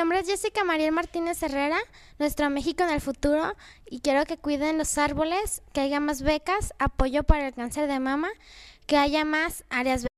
nombre es Jessica Mariel Martínez Herrera, Nuestro México en el Futuro, y quiero que cuiden los árboles, que haya más becas, apoyo para el cáncer de mama, que haya más áreas